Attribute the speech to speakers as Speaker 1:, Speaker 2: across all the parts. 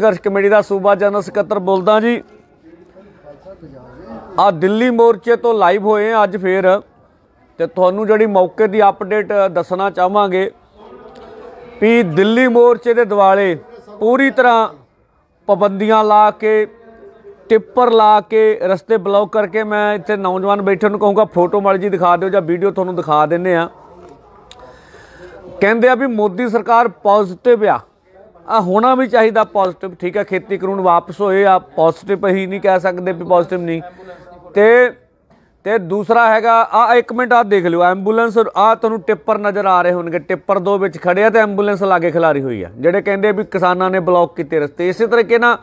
Speaker 1: ਸੰਘਰਸ਼ ਕਮੇਟੀ ਦਾ ਸੂਬਾ ਜਨਰਲ ਸਕੱਤਰ ਬੋਲਦਾ ਜੀ ਆ ਦਿੱਲੀ ਮੋਰਚੇ ਤੋਂ ਲਾਈਵ ਹੋਏ ਆ ਅੱਜ ਫੇਰ ਤੇ ਤੁਹਾਨੂੰ ਜਿਹੜੀ ਮੌਕੇ ਦੀ ਅਪਡੇਟ ਦੱਸਣਾ ਚਾਹਾਂਗੇ ਵੀ ਦਿੱਲੀ ਮੋਰਚੇ ਦੇ ਦਿਵਾਲੇ ਪੂਰੀ ਤਰ੍ਹਾਂ ਪਾਬੰਦੀਆਂ ਲਾ ਕੇ ਟਿੱਪਰ ਲਾ ਕੇ ਰਸਤੇ ਬਲੌਕ ਕਰਕੇ ਮੈਂ ਇੱਥੇ ਨੌਜਵਾਨ ਬੈਠੇ ਨੂੰ ਕਹੂੰਗਾ ਫੋਟੋ ਮਾਲ ਜੀ ਦਿਖਾ ਦਿਓ ਜਾਂ ਵੀਡੀਓ ਤੁਹਾਨੂੰ ਦਿਖਾ ਦਿੰਨੇ ਆ ਕਹਿੰਦੇ ਆ ਵੀ ਮੋਦੀ ਸਰਕਾਰ ਪੋਜ਼ਿਟਿਵ ਆ ਆ ਹੋਣਾ ਵੀ ਚਾਹੀਦਾ ਪੋਜ਼ਿਟਿਵ ਠੀਕ ਹੈ ਖੇਤੀ ਕਾਨੂੰਨ ਵਾਪਸ ਹੋਏ ਆ ਪੋਜ਼ਿਟਿਵ ਹੀ ਨਹੀਂ ਕਹਿ ਸਕਦੇ ਵੀ ਪੋਜ਼ਿਟਿਵ ਨਹੀਂ ਤੇ ਤੇ ਦੂਸਰਾ ਹੈਗਾ ਆ ਇੱਕ ਮਿੰਟ ਆ ਦੇਖ ਲਿਓ ਐਂਬੂਲੈਂਸ ਆ ਤੁਹਾਨੂੰ ਟਿੱਪਰ ਨਜ਼ਰ ਆ ਰਹੇ ਹੋਣਗੇ ਟਿੱਪਰ ਦੋ ਵਿੱਚ ਖੜੇ ਆ ਤੇ ਐਂਬੂਲੈਂਸ ਲਾਗੇ ਖਿਲਾਰੀ ਹੋਈ ਆ ਜਿਹੜੇ ਕਹਿੰਦੇ ਵੀ ਕਿਸਾਨਾਂ ਨੇ ਬਲੌਕ ਕੀਤੇ ਰਸਤੇ ਇਸੇ ਤਰੀਕੇ ਨਾਲ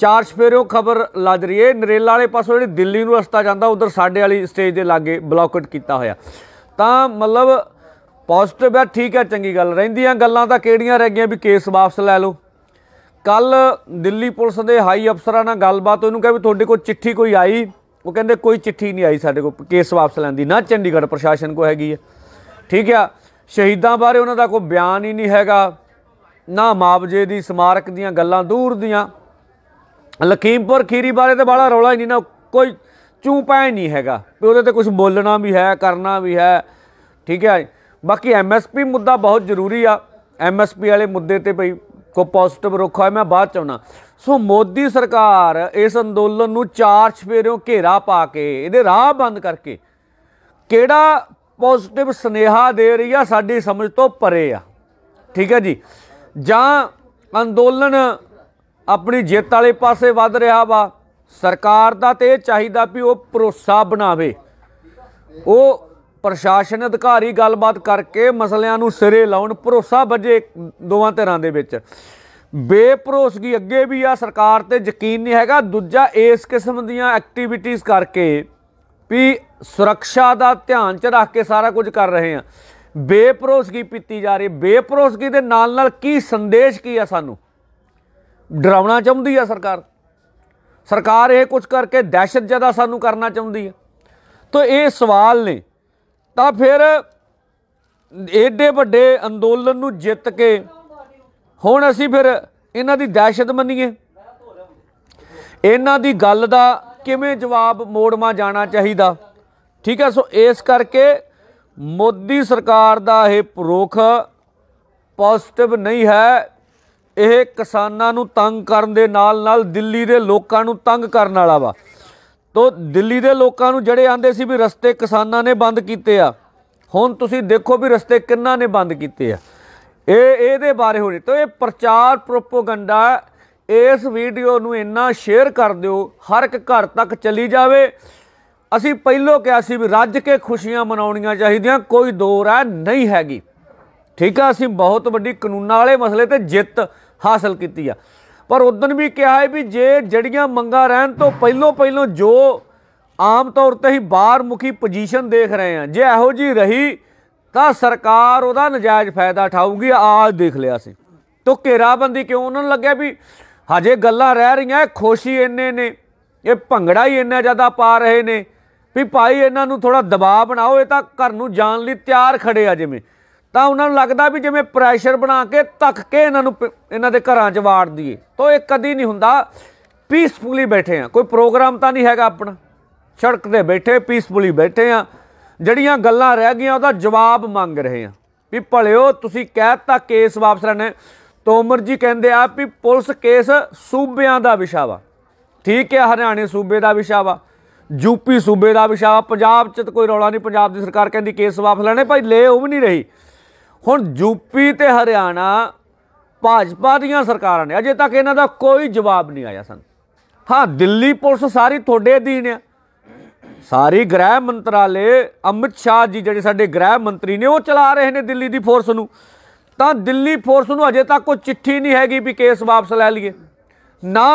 Speaker 1: ਚਾਰ ਸਫੇਰੋਂ ਖਬਰ ਲੱਜ ਰਹੀ ਏ ਨਰੇਲਾ ਵਾਲੇ ਪਾਸੋਂ ਜਿਹੜੀ ਦਿੱਲੀ ਨੂੰ ਰਸਤਾ ਜਾਂਦਾ ਉਧਰ ਸਾਡੇ ਵਾਲੀ ਸਟੇਜ ਦੇ ਲਾਗੇ ਬਲੌਕਟ ਕੀਤਾ ਹੋਇਆ ਤਾਂ ਮਤਲਬ ਪੋਜ਼ਿਟਿਵ ਹੈ ਠੀਕ ਹੈ ਚੰਗੀ ਗੱਲ ਰਹਿੰਦੀਆਂ ਗੱਲਾਂ ਤਾਂ ਕਿਹੜੀਆਂ ਰਹਿ ਗਈਆਂ ਵੀ ਕੇਸ ਵਾਪਸ ਲੈ ਲਓ ਕੱਲ ਦਿੱਲੀ ਪੁਲਿਸ ਦੇ ਹਾਈ ਅਫਸਰਾਂ ਨਾਲ ਗੱਲਬਾਤ ਉਹਨੂੰ ਕਿਹਾ ਵੀ ਤੁਹਾਡੇ ਕੋਲ ਚਿੱਠੀ ਕੋਈ ਆਈ ਉਹ ਕਹਿੰਦੇ ਕੋਈ ਚਿੱਠੀ ਨਹੀਂ ਆਈ ਸਾਡੇ ਕੋਲ ਕੇਸ ਵਾਪਸ ਲੈਣ ਦੀ ਨਾ ਚੰਡੀਗੜ੍ਹ ਪ੍ਰਸ਼ਾਸਨ ਕੋ ਹੈਗੀ ਹੈ ਠੀਕ ਆ ਸ਼ਹੀਦਾਂ ਬਾਰੇ ਉਹਨਾਂ ਦਾ ਕੋਈ ਬਿਆਨ ਹੀ ਨਹੀਂ ਹੈਗਾ ਨਾ ਮਾਪਜੇ ਦੀ ਸਮਾਰਕ ਦੀਆਂ ਗੱਲਾਂ ਦੂਰ ਦੀਆਂ ਲਖੀਮਪੁਰ ਖੀਰੀ ਬਾਰੇ ਤੇ ਬੜਾ ਰੌਲਾ ਹੀ ਨਹੀਂ ਨਾ ਕੋਈ ਚੂਪਾ ਹੀ ਨਹੀਂ ਹੈਗਾ ਵੀ ਉਹਦੇ ਤੇ ਕੁਝ ਬੋਲਣਾ ਵੀ ਹੈ ਕਰਨਾ ਵੀ ਹੈ ਠੀਕ ਹੈ ਬਾਕੀ ਐਮਐਸਪੀ ਮੁੱਦਾ ਬਹੁਤ ਜ਼ਰੂਰੀ ਆ ਐਮਐਸਪੀ ਵਾਲੇ ਮੁੱਦੇ ਤੇ ਭਈ ਕੋ ਪੋਜ਼ਿਟਿਵ ਰੁਖ ਮੈਂ ਬਾਅਦ ਚ ਆਉਣਾ ਸੋ ਮੋਦੀ ਸਰਕਾਰ ਇਸ ਅੰਦੋਲਨ ਨੂੰ ਚਾਰ ਛਪੇਰਿਓਂ ਘੇਰਾ ਪਾ ਕੇ ਇਹਦੇ ਰਾਹ ਬੰਦ ਕਰਕੇ ਕਿਹੜਾ ਪੋਜ਼ਿਟਿਵ ਸਨੇਹਾ ਦੇ ਰਹੀ ਆ ਸਾਡੀ ਸਮਝ ਤੋਂ ਪਰੇ ਆ ਠੀਕ ਹੈ ਜੀ ਜਾਂ ਅੰਦੋਲਨ ਆਪਣੀ ਜਿੱਤ ਵਾਲੇ ਪਾਸੇ ਵੱਧ ਰਿਹਾ ਵਾ ਸਰਕਾਰ ਦਾ ਤੇ ਇਹ ਚਾਹੀਦਾ ਵੀ ਉਹ ਭਰੋਸਾ ਬਣਾਵੇ ਉਹ ਪ੍ਰਸ਼ਾਸਨ ਅਧਿਕਾਰੀ ਗੱਲਬਾਤ ਕਰਕੇ ਮਸਲਿਆਂ ਨੂੰ ਸਿਰੇ ਲਾਉਣ ਭਰੋਸਾ ਵੱਜੇ ਦੋਵਾਂ ਧਿਰਾਂ ਦੇ ਵਿੱਚ ਬੇਭਰੋਸਗੀ ਅੱਗੇ ਵੀ ਆ ਸਰਕਾਰ ਤੇ ਯਕੀਨ ਨਹੀਂ ਹੈਗਾ ਦੂਜਾ ਇਸ ਕਿਸਮ ਦੀਆਂ ਐਕਟੀਵਿਟੀਆਂ ਕਰਕੇ ਵੀ ਸੁਰੱਖਿਆ ਦਾ ਧਿਆਨ ਚ ਰੱਖ ਕੇ ਸਾਰਾ ਕੁਝ ਕਰ ਰਹੇ ਆ ਬੇਭਰੋਸਗੀ ਪੀਤੀ ਜਾ ਰਹੀ ਬੇਭਰੋਸਗੀ ਦੇ ਨਾਲ ਨਾਲ ਕੀ ਸੰਦੇਸ਼ ਕੀ ਆ ਸਾਨੂੰ ਡਰਾਉਣਾ ਚਾਹੁੰਦੀ ਆ ਸਰਕਾਰ ਸਰਕਾਰ ਇਹ ਕੁਝ ਕਰਕੇ ਦਹਿਸ਼ਤ ਜ਼ਿਆਦਾ ਸਾਨੂੰ ਕਰਨਾ ਚਾਹੁੰਦੀ ਆ ਤਾਂ ਇਹ ਸਵਾਲ ਨੇ ਤਾਂ ਫਿਰ ਏਡੇ ਵੱਡੇ ਅੰਦੋਲਨ ਨੂੰ ਜਿੱਤ ਕੇ ਹੁਣ ਅਸੀਂ ਫਿਰ ਇਹਨਾਂ ਦੀ ਦਹਿਸ਼ਤ ਮੰਨੀਏ ਇਹਨਾਂ ਦੀ ਗੱਲ ਦਾ ਕਿਵੇਂ ਜਵਾਬ ਮੋੜਵਾ ਜਾਣਾ ਚਾਹੀਦਾ ਠੀਕ ਹੈ ਸੋ ਇਸ ਕਰਕੇ ਮੋਦੀ ਸਰਕਾਰ ਦਾ ਇਹ ਪ੍ਰੋਖ ਪੋਜ਼ਿਟਿਵ ਨਹੀਂ ਹੈ ਇਹ ਕਿਸਾਨਾਂ ਨੂੰ ਤੰਗ ਕਰਨ ਦੇ ਨਾਲ ਨਾਲ ਦਿੱਲੀ ਦੇ ਲੋਕਾਂ ਨੂੰ ਤੰਗ ਕਰਨ ਵਾਲਾ ਵਾ ਤੋ ਦਿੱਲੀ ਦੇ ਲੋਕਾਂ ਨੂੰ ਜਿਹੜੇ ਆਂਦੇ ਸੀ ਵੀ ਰਸਤੇ ਕਿਸਾਨਾਂ ਨੇ ਬੰਦ ਕੀਤੇ ਆ ਹੁਣ ਤੁਸੀਂ ਦੇਖੋ ਵੀ ਰਸਤੇ ਕਿੰਨਾ ਨੇ ਬੰਦ ਕੀਤੇ ਆ ਇਹ ਇਹਦੇ ਬਾਰੇ ਹੋਣੀ ਤੋ ਇਹ ਪ੍ਰਚਾਰ ਪ੍ਰੋਪਗੈਂਡਾ ਇਸ ਵੀਡੀਓ ਨੂੰ ਇੰਨਾ ਸ਼ੇਅਰ ਕਰ ਦਿਓ ਹਰ ਇੱਕ ਘਰ ਤੱਕ ਚਲੀ ਜਾਵੇ ਅਸੀਂ ਪਹਿਲੋ ਕਿਹਾ ਸੀ ਵੀ ਰੱਜ ਕੇ ਖੁਸ਼ੀਆਂ ਮਨਾਉਣੀਆਂ ਚਾਹੀਦੀਆਂ ਕੋਈ ਦੋਰ ਹੈ ਨਹੀਂ ਹੈਗੀ ਠੀਕ ਆ ਅਸੀਂ ਬਹੁਤ ਵੱਡੀ ਕਾਨੂੰਨਾਂ ਵਾਲੇ ਮਸਲੇ ਤੇ ਜਿੱਤ ਹਾਸਲ ਕੀਤੀ ਆ ਪਰ ਉਦੋਂ ਵੀ ਕਿਹਾ ਹੈ ਵੀ ਜੇ ਜੜੀਆਂ ਮੰਗਾ ਰਹਿਣ ਤੋਂ ਪਹਿਲੋਂ ਪਹਿਲੋਂ ਜੋ ਆਮ ਤੌਰ ਤੇ ਹੀ ਬਾਹਰ ਮੁਖੀ ਪੋਜੀਸ਼ਨ ਦੇਖ ਰਹੇ ਆ ਜੇ ਇਹੋ ਜੀ ਰਹੀ ਤਾਂ ਸਰਕਾਰ ਉਹਦਾ ਨਜਾਇਜ਼ ਫਾਇਦਾ ਠਾਊਗੀ ਆਜ ਦੇਖ ਲਿਆ ਸੀ ਤੋ ਘੇਰਾਬੰਦੀ ਕਿਉਂ ਉਹਨਾਂ ਨੂੰ ਲੱਗਿਆ ਵੀ ਹਜੇ ਗੱਲਾਂ ਰਹਿ ਰਹੀਆਂ ਖੁਸ਼ੀ ਇੰਨੇ ਨੇ ਇਹ ਭੰਗੜਾ ਹੀ ਇੰਨਾ ਜ਼ਿਆਦਾ ਪਾ ਰਹੇ ਨੇ ਵੀ ਭਾਈ ਇਹਨਾਂ ਨੂੰ ਥੋੜਾ ਦਬਾਅ ਬਣਾਓ ਇਹ ਤਾਂ ਘਰ ਨੂੰ ਜਾਣ ਲਈ ਤਿਆਰ ਖੜੇ ਆ ਜਿਵੇਂ ਤਾਂ ਉਹਨਾਂ ਨੂੰ ਲੱਗਦਾ ਵੀ ਜਿਵੇਂ ਪ੍ਰੈਸ਼ਰ ਬਣਾ ਕੇ ਤੱਕ ਕੇ ਇਹਨਾਂ ਨੂੰ ਇਹਨਾਂ ਦੇ ਘਰਾਂ 'ਚ ਵਾੜ ਦਈਏ ਤਾਂ ਇਹ ਕਦੀ ਨਹੀਂ ਹੁੰਦਾ ਪੀਸਫੁਲੀ ਬੈਠੇ ਆ ਕੋਈ ਪ੍ਰੋਗਰਾਮ ਤਾਂ ਨਹੀਂ ਹੈਗਾ ਆਪਣਾ ਸੜਕ ਤੇ ਬੈਠੇ ਪੀਸਫੁਲੀ ਬੈਠੇ ਆ ਜਿਹੜੀਆਂ ਗੱਲਾਂ ਰਹਿ ਗਈਆਂ ਉਹਦਾ ਜਵਾਬ ਮੰਗ ਰਹੇ ਆ ਵੀ ਭਲਿਓ ਤੁਸੀਂ ਕਹਿਤਾ ਕੇਸ ਵਾਪਸ ਲੈਣੇ ਤੋਮਰ ਜੀ ਕਹਿੰਦੇ ਆ ਵੀ ਪੁਲਿਸ ਕੇਸ ਸੂਬਿਆਂ ਦਾ ਵਿਸ਼ਾ ਵਾ ਠੀਕ ਹੈ ਹਰਿਆਣੇ ਸੂਬੇ ਦਾ ਵਿਸ਼ਾ ਵਾ ਯੂਪੀ ਸੂਬੇ ਦਾ ਵਿਸ਼ਾ ਵਾ ਪੰਜਾਬ 'ਚ ਤਾਂ ਕੋਈ ਰੌਲਾ ਨਹੀਂ ਪੰਜਾਬ ਦੀ ਸਰਕਾਰ ਕਹਿੰਦੀ ਕੇਸ ਵਾਪਸ ਲੈਣੇ ਭਾਈ ਲੈ ਉਹ ਵੀ ਨਹੀਂ ਰਹੀ ਹੁਣ ਯੂਪੀ ਤੇ ਹਰਿਆਣਾ ਭਾਜਪਾ ਦੀਆਂ ਸਰਕਾਰਾਂ ਨੇ ਅਜੇ ਤੱਕ ਇਹਨਾਂ ਦਾ ਕੋਈ ਜਵਾਬ ਨਹੀਂ ਆਇਆ ਸਨ ਹਾਂ ਦਿੱਲੀ ਪੁਲਿਸ ਸਾਰੀ ਤੁਹਾਡੇ ਅਧੀਨ ਆ ਸਾਰੀ ਗ੍ਰਹਿ ਮੰਤਰਾਲੇ ਅਮਿਤ ਸ਼ਾਹ ਜੀ ਜਿਹੜੇ ਸਾਡੇ ਗ੍ਰਹਿ ਮੰਤਰੀ ਨੇ ਉਹ ਚਲਾ ਰਹੇ ਨੇ ਦਿੱਲੀ ਦੀ ਫੋਰਸ ਨੂੰ ਤਾਂ ਦਿੱਲੀ ਫੋਰਸ ਨੂੰ ਅਜੇ ਤੱਕ ਕੋਈ ਚਿੱਠੀ ਨਹੀਂ ਹੈਗੀ ਵੀ ਕੇਸ ਵਾਪਸ ਲੈ ਲਈਏ ਨਾ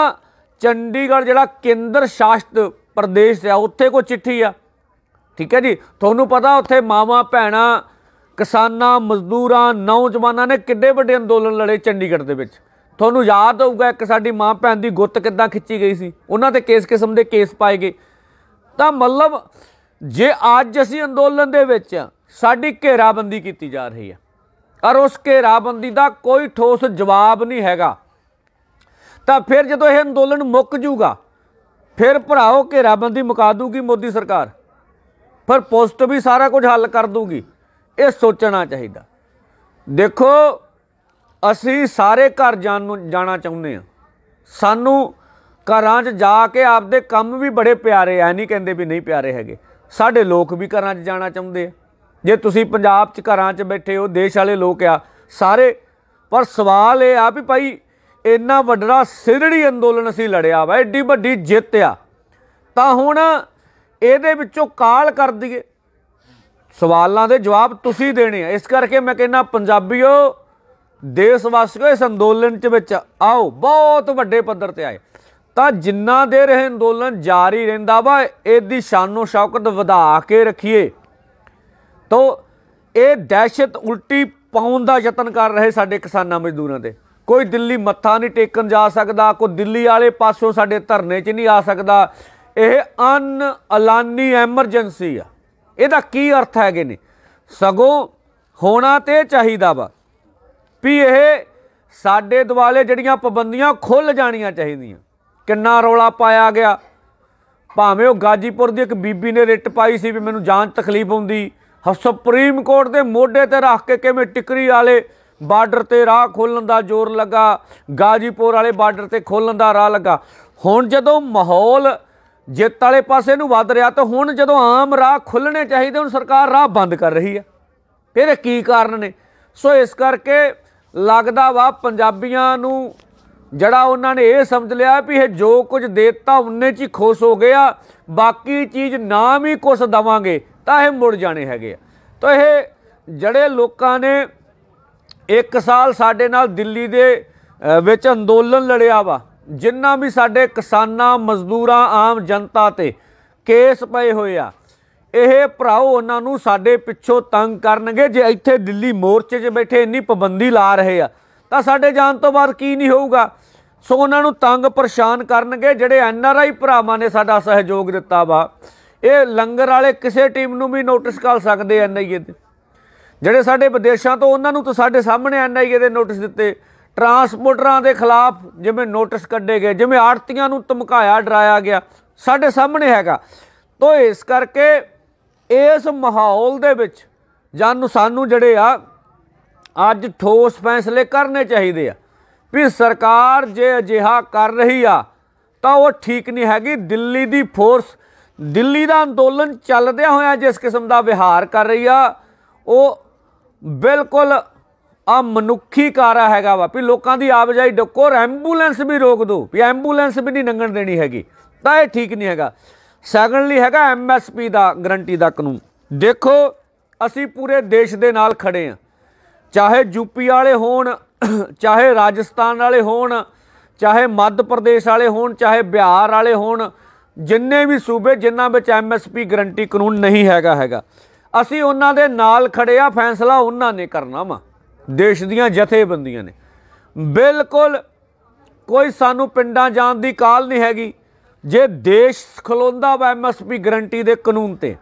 Speaker 1: ਚੰਡੀਗੜ੍ਹ ਜਿਹੜਾ ਕੇਂਦਰ ਸ਼ਾਸਿਤ ਪ੍ਰਦੇਸ਼ ਹੈ ਉੱਥੇ ਕੋਈ ਚਿੱਠੀ ਆ ਠੀਕ ਹੈ ਜੀ ਤੁਹਾਨੂੰ ਪਤਾ ਉੱਥੇ ਮਾਵਾ ਭੈਣਾ ਕਿਸਾਨਾਂ ਮਜ਼ਦੂਰਾਂ ਨੌਜਵਾਨਾਂ ਨੇ ਕਿੱਡੇ ਵੱਡੇ ਅੰਦੋਲਨ ਲੜੇ ਚੰਡੀਗੜ੍ਹ ਦੇ ਵਿੱਚ ਤੁਹਾਨੂੰ ਯਾਦ ਹੋਊਗਾ ਇੱਕ ਸਾਡੀ ਮਾਂ ਭੈਣ ਦੀ ਗੁੱਤ ਕਿੱਦਾਂ ਖਿੱਚੀ ਗਈ ਸੀ ਉਹਨਾਂ ਤੇ ਕੇਸ ਕਿਸਮ ਦੇ ਕੇਸ ਪਾਏ ਗਏ ਤਾਂ ਮਤਲਬ ਜੇ ਅੱਜ ਅਸੀਂ ਅੰਦੋਲਨ ਦੇ ਵਿੱਚ ਸਾਡੀ ਘੇਰਾਬੰਦੀ ਕੀਤੀ ਜਾ ਰਹੀ ਹੈ ਔਰ ਉਸ ਘੇਰਾਬੰਦੀ ਦਾ ਕੋਈ ਠੋਸ ਜਵਾਬ ਨਹੀਂ ਹੈਗਾ ਤਾਂ ਫਿਰ ਜਦੋਂ ਇਹ ਅੰਦੋਲਨ ਮੁੱਕ ਜੂਗਾ ਫਿਰ ਭਰਾਓ ਘੇਰਾਬੰਦੀ ਮੁਕਾ ਦੂਗੀ ਮੋਦੀ ਸਰਕਾਰ ਪਰ ਪੋਸਟ ਵੀ ਸਾਰਾ ਕੁਝ ਹੱਲ ਕਰ ਦੂਗੀ ਇਹ ਸੋਚਣਾ ਚਾਹੀਦਾ ਦੇਖੋ ਅਸੀਂ ਸਾਰੇ ਘਰ ਜਾਣ ਨੂੰ ਜਾਣਾ ਚਾਹੁੰਦੇ ਆ ਸਾਨੂੰ ਘਰਾਂ 'ਚ ਜਾ ਕੇ ਆਪਦੇ ਕੰਮ ਵੀ ਬੜੇ ਪਿਆਰੇ ਆ ਨਹੀਂ ਕਹਿੰਦੇ ਵੀ ਨਹੀਂ ਪਿਆਰੇ ਹੈਗੇ ਸਾਡੇ ਲੋਕ ਵੀ ਘਰਾਂ 'ਚ ਜਾਣਾ ਚਾਹੁੰਦੇ ਆ ਜੇ ਤੁਸੀਂ ਪੰਜਾਬ 'ਚ ਘਰਾਂ 'ਚ ਬੈਠੇ ਹੋ ਦੇਸ਼ ਵਾਲੇ ਲੋਕ ਆ ਸਾਰੇ ਪਰ ਸਵਾਲ ਇਹ ਆ ਵੀ ਭਾਈ ਇੰਨਾ ਵੱਡਾ ਸਿਰੜੀ ਅੰਦੋਲਨ ਅਸੀਂ ਲੜਿਆ ਵਾ ਐਡੀ ਵੱਡੀ ਜਿੱਤ ਆ ਤਾਂ ਹੁਣ ਇਹਦੇ ਵਿੱਚੋਂ ਕਾਲ ਕਰ ਦਈਏ ਸਵਾਲਾਂ ਦੇ ਜਵਾਬ ਤੁਸੀਂ ਦੇਣੇ ਆ ਇਸ ਕਰਕੇ ਮੈਂ ਕਹਿੰਦਾ ਪੰਜਾਬੀਓ ਦੇਸ਼ ਵਾਸੀਓ ਇਸ ਅੰਦੋਲਨ ਚ ਵਿੱਚ ਆਓ ਬਹੁਤ ਵੱਡੇ ਪੱਧਰ ਤੇ ਆਏ ਤਾਂ ਜਿੰਨਾ ਦੇਰ ਇਹ ਅੰਦੋਲਨ ਜਾਰੀ ਰਹਿੰਦਾ ਵਾ ਇਹਦੀ ਸ਼ਾਨੋ ਸ਼ੌਕਤ ਵਧਾ ਕੇ ਰੱਖੀਏ ਤੋ ਇਹ ਦਹਿਸ਼ਤ ਉਲਟੀ ਪਾਉਣ ਦਾ ਯਤਨ ਕਰ ਰਹੇ ਸਾਡੇ ਕਿਸਾਨਾਂ ਮਜ਼ਦੂਰਾਂ ਤੇ ਕੋਈ ਦਿੱਲੀ ਮੱਥਾ ਨਹੀਂ ਟੇਕਣ ਜਾ ਸਕਦਾ ਕੋਈ ਦਿੱਲੀ ਵਾਲੇ ਪਾਸੋਂ ਸਾਡੇ ਧਰਨੇ 'ਚ ਨਹੀਂ ਆ ਸਕਦਾ ਇਹ ਅਨ ਐਲਾਨੀ ਐਮਰਜੈਂਸੀ ਆ ਇਹਦਾ ਕੀ ਅਰਥ ਹੈਗੇ ਨੇ ਸਗੋਂ ਹੋਣਾ ਤੇ ਚਾਹੀਦਾ ਵਾ ਵੀ ਇਹ ਸਾਡੇ ਦਿਵਾਲੇ ਜਿਹੜੀਆਂ ਪਾਬੰਦੀਆਂ ਖੁੱਲ ਜਾਣੀਆਂ ਚਾਹੀਦੀਆਂ ਕਿੰਨਾ ਰੌਲਾ ਪਾਇਆ ਗਿਆ ਭਾਵੇਂ ਉਹ ਗਾਜੀਪੁਰ ਦੀ ਇੱਕ ਬੀਬੀ ਨੇ ਰਿੱਟ ਪਾਈ ਸੀ ਵੀ ਮੈਨੂੰ ਜਾਨ ਤਕਲੀਫ ਹੁੰਦੀ ਸੁਪਰੀਮ ਕੋਰਟ ਦੇ ਮੋਢੇ ਤੇ ਰੱਖ ਕੇ ਕਿਵੇਂ ਟਿਕਰੀ ਵਾਲੇ ਬਾਰਡਰ ਤੇ ਰਾਹ ਖੋਲਣ ਦਾ ਜ਼ੋਰ ਲੱਗਾ ਗਾਜੀਪੁਰ ਵਾਲੇ ਬਾਰਡਰ ਤੇ ਖੋਲਣ ਦਾ ਰਾਹ ਲੱਗਾ ਹੁਣ ਜਦੋਂ ਮਾਹੌਲ ਜਿੱਤ ਵਾਲੇ ਪਾਸੇ ਨੂੰ ਵੱਧ ਰਿਹਾ ਤਾਂ ਹੁਣ ਜਦੋਂ ਆਮ ਰਾਹ ਖੁੱਲਣੇ ਚਾਹੀਦੇ ਹੁਣ ਸਰਕਾਰ ਰਾਹ ਬੰਦ ਕਰ ਰਹੀ ਹੈ ਫਿਰ ਇਹ ਕੀ ਕਾਰਨ ਨੇ ਸੋ ਇਸ ਕਰਕੇ ਲੱਗਦਾ ਵਾ ਪੰਜਾਬੀਆਂ ਨੂੰ ਜਿਹੜਾ ਉਹਨਾਂ ਨੇ ਇਹ ਸਮਝ ਲਿਆ ਵੀ ਇਹ ਜੋ ਕੁਝ ਦੇਤਾ ਉਹਨੇ ਚ ਹੀ ਖੁਸ਼ ਹੋ ਗਿਆ ਬਾਕੀ ਚੀਜ਼ ਨਾ ਵੀ ਕੁਸ ਦਵਾਂਗੇ ਤਾਂ ਇਹ ਮੁੜ ਜਾਣੇ ਹੈਗੇ ਆ ਤਾਂ ਇਹ ਜਿਹੜੇ ਲੋਕਾਂ ਨੇ ਇੱਕ ਸਾਲ ਸਾਡੇ ਨਾਲ ਦਿੱਲੀ ਦੇ ਵਿੱਚ ਅੰਦੋਲਨ ਲੜਿਆ ਵਾ ਜਿੰਨਾ ਵੀ ਸਾਡੇ ਕਿਸਾਨਾਂ ਮਜ਼ਦੂਰਾਂ ਆਮ ਜਨਤਾ ਤੇ ਕੇਸ ਪਏ ਹੋਏ ਆ ਇਹ ਭਰਾਓ ਉਹਨਾਂ ਨੂੰ ਸਾਡੇ ਪਿੱਛੋਂ ਤੰਗ ਕਰਨਗੇ ਜੇ ਇੱਥੇ ਦਿੱਲੀ ਮੋਰਚੇ 'ਚ ਬੈਠੇ ਇੰਨੀ ਪਾਬੰਦੀ ਲਾ ਰਹੇ ਆ ਤਾਂ ਸਾਡੇ ਜਾਣ ਤੋਂ ਬਾਅਦ ਕੀ ਨਹੀਂ ਹੋਊਗਾ ਸੋ ਉਹਨਾਂ ਨੂੰ ਤੰਗ ਪਰੇਸ਼ਾਨ ਕਰਨਗੇ ਜਿਹੜੇ ਐਨ ਆਰ ਆਈ ਭਰਾਵਾਂ ਨੇ ਸਾਡਾ ਸਹਿਯੋਗ ਦਿੱਤਾ ਵਾ ਇਹ ਲੰਗਰ ਵਾਲੇ ਕਿਸੇ ਟੀਮ ਨੂੰ ਵੀ ਨੋਟਿਸ ਕਰ ਸਕਦੇ ਐਨ ਆਈ ਏ ਦੇ ਜਿਹੜੇ ਸਾਡੇ ਵਿਦੇਸ਼ਾਂ ਤੋਂ ਉਹਨਾਂ ਨੂੰ ਤਾਂ ਸਾਡੇ ਸਾਹਮਣੇ ਐਨ ਆਈ ਏ ਦੇ ਨੋਟਿਸ ਦਿੱਤੇ ਟਰਾਂਸਪੋਰਟਰਾਂ ਦੇ ਖਿਲਾਫ ਜਿਵੇਂ ਨੋਟਿਸ ਕੱਢੇ ਗਏ ਜਿਵੇਂ ਆੜਤੀਆਂ ਨੂੰ ਧਮਕਾਇਆ ਡਰਾਇਆ ਗਿਆ ਸਾਡੇ ਸਾਹਮਣੇ ਹੈਗਾ ਤੋਂ ਇਸ ਕਰਕੇ ਇਸ ਮਾਹੌਲ ਦੇ ਵਿੱਚ ਜਨ ਨੂੰ ਸਾਨੂੰ ਜਿਹੜੇ ਆ ਅੱਜ ਠੋਸ ਫੈਸਲੇ ਕਰਨੇ ਚਾਹੀਦੇ ਆ ਵੀ ਸਰਕਾਰ ਜੇ ਅਜਿਹਾ ਕਰ ਰਹੀ ਆ ਤਾਂ ਉਹ ਠੀਕ ਨਹੀਂ ਹੈਗੀ ਦਿੱਲੀ ਦੀ ਫੋਰਸ ਦਿੱਲੀ ਦਾ ਅੰਦੋਲਨ ਚੱਲਦਿਆਂ ਹੋਇਆ ਜਿਸ ਕਿਸਮ ਦਾ ਵਿਹਾਰ ਕਰ ਰਹੀ ਆ ਉਹ ਬਿਲਕੁਲ ਆ ਮਨੁੱਖੀ ਕਾਰਾ ਹੈਗਾ ਵਾ ਵੀ ਲੋਕਾਂ ਦੀ ਆਵਾਜਾਈ ਡੱਕੋ ਐਂਬੂਲੈਂਸ ਵੀ ਰੋਕ ਦੋ ਵੀ ਐਂਬੂਲੈਂਸ ਵੀ ਨਹੀਂ ਲੰਘਣ ਦੇਣੀ ਹੈਗੀ ਤਾਂ ਇਹ ਠੀਕ ਨਹੀਂ ਹੈਗਾ ਸੈਕੰਡਲੀ ਹੈਗਾ ਐਮਐਸਪੀ ਦਾ ਗਰੰਟੀ ਦਾ ਕਾਨੂੰਨ ਦੇਖੋ ਅਸੀਂ ਪੂਰੇ ਦੇਸ਼ ਦੇ ਨਾਲ ਖੜੇ ਆ ਚਾਹੇ ਯੂਪੀ ਵਾਲੇ ਹੋਣ ਚਾਹੇ ਰਾਜਸਥਾਨ ਵਾਲੇ ਹੋਣ ਚਾਹੇ ਮੱਧ ਪ੍ਰਦੇਸ਼ ਵਾਲੇ ਹੋਣ ਚਾਹੇ ਬਿਹਾਰ ਵਾਲੇ ਹੋਣ ਜਿੰਨੇ ਵੀ ਸੂਬੇ ਜਿੰਨਾ ਵਿੱਚ ਐਮਐਸਪੀ ਗਰੰਟੀ ਕਾਨੂੰਨ ਨਹੀਂ ਹੈਗਾ ਹੈਗਾ ਅਸੀਂ ਉਹਨਾਂ ਦੇ ਨਾਲ ਖੜੇ ਆ ਫੈਸਲਾ ਉਹਨਾਂ ਨੇ ਕਰਨਾ ਵਾ ਦੇਸ਼ ਦੀਆਂ ਜਥੇਬੰਦੀਆਂ ਨੇ ਬਿਲਕੁਲ ਕੋਈ ਸਾਨੂੰ ਪਿੰਡਾਂ ਜਾਣ ਦੀ ਕਾਲ ਨਹੀਂ ਹੈਗੀ ਜੇ ਦੇਸ਼ ਖਲੋਂਦਾ ਵਾ ਐਮਐਸਪੀ ਗਰੰਟੀ ਦੇ ਕਾਨੂੰਨ ਤੇ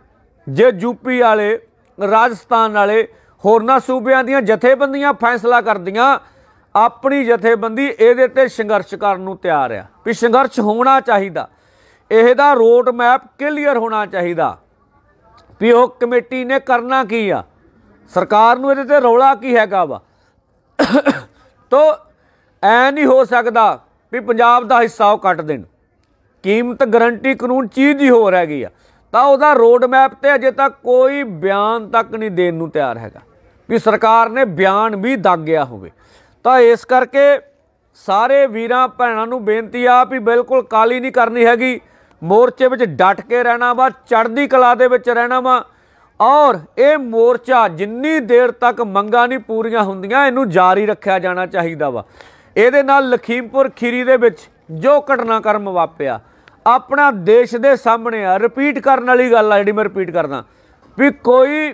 Speaker 1: ਜੇ ਯੂਪੀ ਵਾਲੇ ਰਾਜਸਥਾਨ ਵਾਲੇ ਹੋਰਨਾਂ ਸੂਬਿਆਂ ਦੀਆਂ ਜਥੇਬੰਦੀਆਂ ਫੈਸਲਾ ਕਰਦੀਆਂ ਆਪਣੀ ਜਥੇਬੰਦੀ ਇਹਦੇ ਤੇ ਸੰਘਰਸ਼ ਕਰਨ ਨੂੰ ਤਿਆਰ ਆ ਵੀ ਸੰਘਰਸ਼ ਹੋਣਾ ਚਾਹੀਦਾ ਇਹਦਾ ਰੋਡ ਮੈਪ ਕਲੀਅਰ ਹੋਣਾ ਚਾਹੀਦਾ ਵੀ ਉਹ ਕਮੇਟੀ ਨੇ ਕਰਨਾ ਕੀ ਆ ਸਰਕਾਰ ਨੂੰ ਇਹਦੇ ਤੇ ਰੌਲਾ ਕੀ ਹੈਗਾ ਵਾ ਤੋ ਐ ਨਹੀਂ ਹੋ ਸਕਦਾ ਵੀ ਪੰਜਾਬ ਦਾ ਹਿੱਸਾ ਉਹ ਕੱਟ ਦੇਣ ਕੀਮਤ ਗਰੰਟੀ ਕਾਨੂੰਨ ਚੀਜ਼ ਹੀ ਹੋ ਰਹਿ ਗਈ ਆ ਤਾਂ ਉਹਦਾ ਰੋਡ ਮੈਪ ਤੇ ਅਜੇ ਤੱਕ ਕੋਈ ਬਿਆਨ ਤੱਕ ਨਹੀਂ ਦੇਣ ਨੂੰ ਤਿਆਰ ਹੈਗਾ ਵੀ ਸਰਕਾਰ ਨੇ ਬਿਆਨ ਵੀ ਗਿਆ ਹੋਵੇ ਤਾਂ ਇਸ ਕਰਕੇ ਸਾਰੇ ਵੀਰਾਂ ਭੈਣਾਂ ਨੂੰ ਬੇਨਤੀ ਆ ਵੀ ਬਿਲਕੁਲ ਕਾਲੀ ਨਹੀਂ ਕਰਨੀ ਹੈਗੀ ਮੋਰਚੇ ਵਿੱਚ ਡਟ ਕੇ ਰਹਿਣਾ ਵਾ ਚੜ੍ਹਦੀ ਕਲਾ ਦੇ ਵਿੱਚ ਰਹਿਣਾ ਵਾ ਔਰ ਇਹ ਮੋਰਚਾ ਜਿੰਨੀ ਦੇਰ ਤੱਕ ਮੰਗਾਂ ਨਹੀਂ ਪੂਰੀਆਂ ਹੁੰਦੀਆਂ ਇਹਨੂੰ ਜਾਰੀ ਰੱਖਿਆ ਜਾਣਾ ਚਾਹੀਦਾ ਵਾ ਇਹਦੇ ਨਾਲ ਲਖੀਮਪੁਰ ਖੀਰੀ ਦੇ ਵਿੱਚ ਜੋ ਘਟਨਾਕਰਮ ਵਾਪਿਆ ਆਪਣਾ ਦੇਸ਼ ਦੇ ਸਾਹਮਣੇ ਆ ਰਿਪੀਟ ਕਰਨ ਵਾਲੀ ਗੱਲ ਆ ਜਿਹੜੀ ਮੈਂ ਰਿਪੀਟ ਕਰਦਾ ਵੀ ਕੋਈ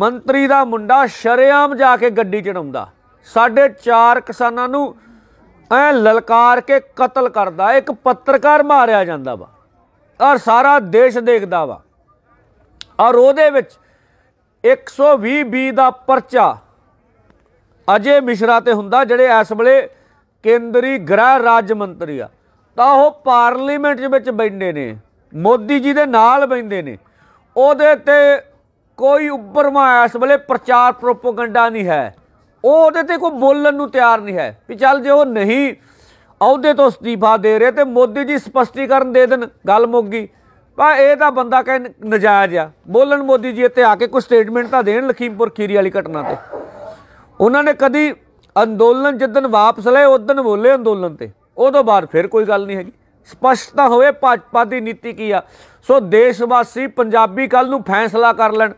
Speaker 1: ਮੰਤਰੀ ਦਾ ਮੁੰਡਾ ਸ਼ਰਿਆਮ ਜਾ ਕੇ ਗੱਡੀ ਚੜਾਉਂਦਾ ਸਾਡੇ ਚਾਰ ਕਿਸਾਨਾਂ ਨੂੰ ਐ ਲਲਕਾਰ ਕੇ ਕਤਲ ਕਰਦਾ ਇੱਕ ਪੱਤਰਕਾਰ ਮਾਰਿਆ ਜਾਂਦਾ ਵਾ ਔਰ ਸਾਰਾ ਦੇਸ਼ ਦੇਖਦਾ ਵਾ ਔਰ ਉਹਦੇ ਵਿੱਚ 120 ਬੀ ਦਾ ਪਰਚਾ ਅਜੇ ਮਿਸ਼ਰਾ ਤੇ ਹੁੰਦਾ ਜਿਹੜੇ ਇਸ ਵੇਲੇ ਕੇਂਦਰੀ ਗ੍ਰਹਿ ਰਾਜ ਮੰਤਰੀ ਆ ਤਾਂ ਉਹ ਪਾਰਲੀਮੈਂਟ ਵਿੱਚ ਬੈੰਦੇ ਨੇ ਮੋਦੀ ਜੀ ਦੇ ਨਾਲ ਬੈੰਦੇ ਨੇ ਉਹਦੇ ਤੇ ਕੋਈ ਉੱਪਰਮਾ ਇਸ ਵੇਲੇ ਪ੍ਰਚਾਰ ਪ੍ਰੋਪਗੈਂਡਾ ਨਹੀਂ ਹੈ ਉਹ ਉਹਦੇ ਤੇ ਕੋਈ ਬੋਲਣ ਨੂੰ ਤਿਆਰ ਨਹੀਂ ਹੈ ਵੀ ਚੱਲ ਜੇ ਉਹ ਨਹੀਂ ਅਹੁਦੇ ਤੋਂ ਅਸਤੀਫਾ ਦੇ ਰਹੇ ਤੇ ਮੋਦੀ ਜੀ ਸਪਸ਼ਟੀਕਰਨ ਦੇ ਦੇਣ ਗੱਲ ਮੁੱਕ ਗਈ ਪਰ ਇਹ ਤਾਂ ਬੰਦਾ ਕਹਿ ਨਜਾਇਜ਼ ਆ ਬੋਲਣ ਮੋਦੀ ਜੀ ਇੱਥੇ ਆ ਕੇ ਕੋਈ ਸਟੇਟਮੈਂਟ ਤਾਂ ਦੇਣ ਲਖੀਮਪੁਰ ਖੀਰੀ ਵਾਲੀ ਘਟਨਾ ਤੇ ਉਹਨਾਂ ਨੇ ਕਦੀ ਅੰਦੋਲਨ ਜਿੱਦਨ ਵਾਪਸ ਲਏ ਉਦਨ ਬੋਲੇ ਅੰਦੋਲਨ ਤੇ ਉਦੋਂ ਬਾਅਦ ਫਿਰ ਕੋਈ ਗੱਲ ਨਹੀਂ ਹੈਗੀ ਸਪਸ਼ਟਤਾ ਹੋਵੇ ਭਾਜਪਾ ਦੀ ਨੀਤੀ ਕੀ ਆ ਸੋ ਦੇਸ਼ ਵਾਸੀ ਪੰਜਾਬੀ ਕੱਲ ਨੂੰ ਫੈਸਲਾ ਕਰ ਲੈਣ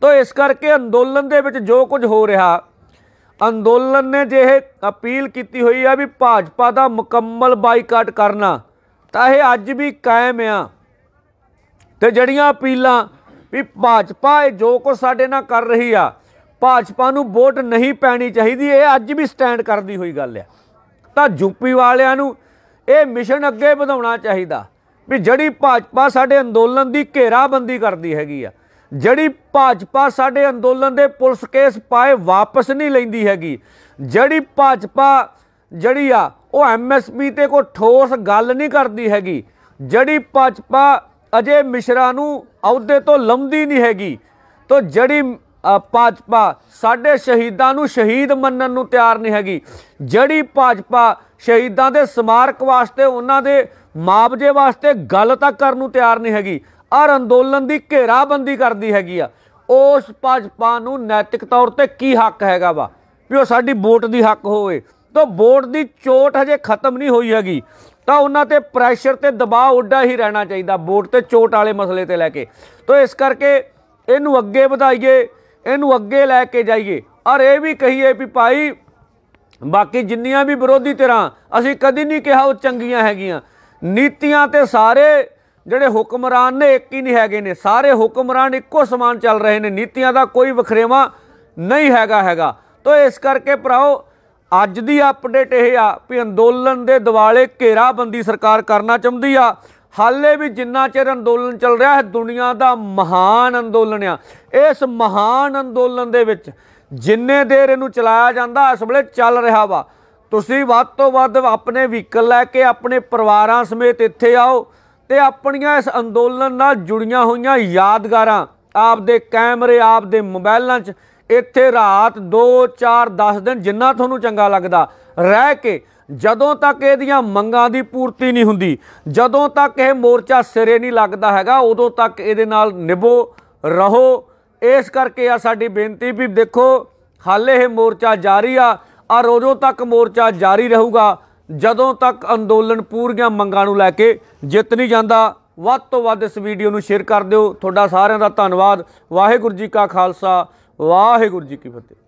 Speaker 1: ਤੋ ਇਸ ਕਰਕੇ ਅੰਦੋਲਨ ਦੇ ਵਿੱਚ ਜੋ ਕੁਝ ਹੋ ਰਿਹਾ ਅੰਦੋਲਨ ਨੇ ਜੇ ਇਹ ਅਪੀਲ ਕੀਤੀ ਹੋਈ ਆ ਵੀ ਭਾਜਪਾ ਦਾ ਮੁਕੰਮਲ ਬਾਈਕਾਟ ਕਰਨਾ ਤਾਂ ਇਹ ਅੱਜ ਵੀ ਕਾਇਮ ਆ ਤੇ ਜਿਹੜੀਆਂ ਅਪੀਲਾਂ ਵੀ ਭਾਜਪਾ ਇਹ ਜੋ ਕੁਝ ਸਾਡੇ ਨਾਲ ਕਰ ਰਹੀ ਆ ਭਾਜਪਾ ਨੂੰ ਵੋਟ ਨਹੀਂ ਪੈਣੀ ਚਾਹੀਦੀ ਇਹ ਅੱਜ ਵੀ ਸਟੈਂਡ ਕਰਦੀ ਹੋਈ ਗੱਲ ਆ ਤਾਂ ਜੁਪੀ ਵਾਲਿਆਂ ਨੂੰ ਇਹ ਮਿਸ਼ਨ ਅੱਗੇ ਵਧਾਉਣਾ ਚਾਹੀਦਾ ਵੀ ਜਿਹੜੀ ਭਾਜਪਾ ਸਾਡੇ ਅੰਦੋਲਨ ਦੀ ਘੇਰਾਬੰਦੀ ਕਰਦੀ ਹੈਗੀ ਆ ਜਿਹੜੀ ਭਾਜਪਾ ਸਾਡੇ ਅੰਦੋਲਨ ਦੇ ਪੁਲਿਸ ਕੇਸ ਪਾਏ ਵਾਪਸ ਨਹੀਂ ਲੈਂਦੀ ਹੈਗੀ ਜਿਹੜੀ ਭਾਜਪਾ ਜਿਹੜੀ ਆ ਉਹ ਐਮਐਸਪੀ ਤੇ ਕੋਈ ਠੋਸ ਗੱਲ ਨਹੀਂ ਕਰਦੀ ਹੈਗੀ ਜਿਹੜੀ ਭਾਜਪਾ ਅਜੇ ਮਿਸ਼ਰਾ ਨੂੰ ਅਹੁਦੇ ਤੋਂ ਲੰਮਦੀ ਨਹੀਂ ਹੈਗੀ ਤਾਂ ਜਿਹੜੀ ਭਾਜਪਾ ਸਾਡੇ ਸ਼ਹੀਦਾਂ ਨੂੰ ਸ਼ਹੀਦ ਮੰਨਣ ਨੂੰ ਤਿਆਰ ਨਹੀਂ ਹੈਗੀ ਜਿਹੜੀ ਭਾਜਪਾ ਸ਼ਹੀਦਾਂ ਦੇ ਸਮਾਰਕ ਵਾਸਤੇ ਉਹਨਾਂ ਦੇ ਮਾਪਜੇ ਵਾਸਤੇ ਗੱਲ ਤਾਂ ਕਰਨ ਨੂੰ ਤਿਆਰ ਨਹੀਂ ਹੈਗੀ ਔਰ ਅੰਦੋਲਨ ਦੀ ਘੇਰਾਬੰਦੀ ਕਰਦੀ ਹੈਗੀ ਆ ਉਸ ਭਾਜਪਾ ਨੂੰ ਨੈਤਿਕ ਤੌਰ ਤੇ ਕੀ ਹੱਕ ਹੈਗਾ ਵਾ ਵੀ ਉਹ ਸਾਡੀ ਵੋਟ ਦੀ ਹੱਕ ਹੋਵੇ ਤਾਂ ਵੋਟ ਦੀ ਚੋਟ ਹਜੇ ਖਤਮ ਨਹੀਂ ਹੋਈ ਹੈਗੀ ਤਾਂ ਉਹਨਾਂ ਤੇ ਪ੍ਰੈਸ਼ਰ ਤੇ ਦਬਾਅ ਉੱਡਾ ਹੀ ਰਹਿਣਾ ਚਾਹੀਦਾ ਵੋਟ ਤੇ ਚੋਟ ਵਾਲੇ ਮਸਲੇ ਤੇ ਲੈ ਕੇ ਤੋਂ ਇਸ ਕਰਕੇ ਇਹਨੂੰ ਅੱਗੇ ਵਧਾਈਏ ਇਹਨੂੰ ਅੱਗੇ ਲੈ ਕੇ ਜਾਈਏ ਔਰ ਇਹ ਵੀ ਕਹੀਏ ਵੀ ਭਾਈ ਬਾਕੀ ਜਿੰਨੀਆਂ ਵੀ ਵਿਰੋਧੀ ਧਿਰਾਂ ਅਸੀਂ ਕਦੀ ਨਹੀਂ ਕਿਹਾ ਉਹ ਚੰਗੀਆਂ ਹੈਗੀਆਂ ਨੀਤੀਆਂ ਤੇ ਸਾਰੇ ਜਿਹੜੇ ਹੁਕਮਰਾਨ ਨੇ ਇੱਕ ਹੀ ਨਹੀਂ ਹੈਗੇ ਨੇ ਸਾਰੇ ਹੁਕਮਰਾਨ ਇੱਕੋ ਸਮਾਨ ਚੱਲ ਰਹੇ ਨੇ ਨੀਤੀਆਂ ਦਾ ਕੋਈ ਵਖਰੇਵਾ ਨਹੀਂ ਹੈਗਾ ਹੈਗਾ ਤੋਂ ਇਸ ਕਰਕੇ ਭਰਾਓ ਅੱਜ ਦੀ ਅਪਡੇਟ ਇਹ ਆ ਵੀ ਅੰਦੋਲਨ ਦੇ ਦਿਵਾਲੇ ਘੇਰਾਬੰਦੀ ਸਰਕਾਰ ਕਰਨਾ ਚਾਹੁੰਦੀ ਆ ਹਾਲੇ ਵੀ ਜਿੰਨਾ ਚਿਰ ਅੰਦੋਲਨ ਚੱਲ ਰਿਹਾ ਹੈ ਦੁਨੀਆ ਦਾ ਮਹਾਨ ਅੰਦੋਲਨ ਆ ਇਸ ਮਹਾਨ ਅੰਦੋਲਨ ਦੇ ਵਿੱਚ ਜਿੰਨੇ ਦੇਰ ਇਹਨੂੰ ਚਲਾਇਆ ਜਾਂਦਾ ਇਸ ਵੇਲੇ ਚੱਲ ਰਿਹਾ ਵਾ ਤੁਸੀਂ ਵੱਧ ਤੋਂ ਵੱਧ ਆਪਣੇ ਵਹੀਕਲ ਲੈ ਕੇ ਆਪਣੇ ਪਰਿਵਾਰਾਂ ਸਮੇਤ ਇੱਥੇ ਆਓ ਤੇ ਆਪਣੀਆਂ ਇਸ ਅੰਦੋਲਨ ਨਾਲ ਜੁੜੀਆਂ ਹੋਈਆਂ ਯਾਦਗਾਰਾਂ ਆਪਦੇ ਕੈਮਰੇ ਆਪਦੇ ਮੋਬਾਈਲਾਂ 'ਚ ਇੱਥੇ ਰਾਤ 2 4 10 ਦਿਨ ਜਿੰਨਾ ਤੁਹਾਨੂੰ ਚੰਗਾ ਲੱਗਦਾ ਰਹਿ ਕੇ ਜਦੋਂ ਤੱਕ ਇਹਦੀਆਂ ਮੰਗਾਂ ਦੀ ਪੂਰਤੀ ਨਹੀਂ ਹੁੰਦੀ ਜਦੋਂ ਤੱਕ ਇਹ ਮੋਰਚਾ ਸਿਰੇ ਨਹੀਂ ਲੱਗਦਾ ਹੈਗਾ ਉਦੋਂ ਤੱਕ ਇਹਦੇ ਨਾਲ ਨਿਭੋ ਰਹੋ ਇਸ ਕਰਕੇ ਆ ਸਾਡੀ ਬੇਨਤੀ ਵੀ ਦੇਖੋ ਹਾਲੇ ਇਹ ਮੋਰਚਾ ਜਾਰੀ ਆ ਆ ਰੋਜ਼ੋ ਤੱਕ ਮੋਰਚਾ ਜਾਰੀ ਰਹੂਗਾ ਜਦੋਂ ਤੱਕ ਅੰਦੋਲਨ ਪੂਰੀਆਂ ਮੰਗਾਂ ਨੂੰ ਲੈ ਕੇ ਜਿੱਤ ਨਹੀਂ ਜਾਂਦਾ ਵੱਧ ਤੋਂ ਵੱਧ ਇਸ ਵੀਡੀਓ ਨੂੰ ਸ਼ੇਅਰ ਕਰ ਦਿਓ ਤੁਹਾਡਾ ਸਾਰਿਆਂ ਦਾ ਧੰਨਵਾਦ ਵਾਹਿਗੁਰੂ ਜੀ ਕਾ ਖਾਲਸਾ ਵਾਹਿਗੁਰੂ ਜੀ ਕੀ ਫਤਿਹ